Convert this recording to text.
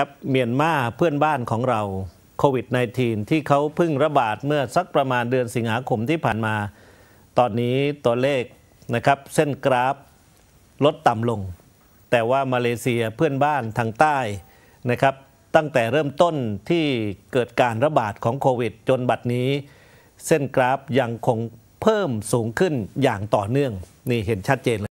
ครับเมียนมาเพื่อนบ้านของเราโควิด -19 ที่เขาเพิ่งระบาดเมื่อ สักประมาณเดือนสิงหาคมที่ผ่านมา ตอนนี้ตัวเลขนะครับเส้นกราฟลดต่ำลง แต่ว่ามาเลเซียเพื่อนบ้านทางใต้นะครับตั้งแต่เริ่มต้นที่เกิดการระบาดของโควิด จนบัดนี้ เส้นกราฟยังคงเพิ่มสูงขึ้นอย่างต่อเนื่อง นี่เห็นชัดเจนเลย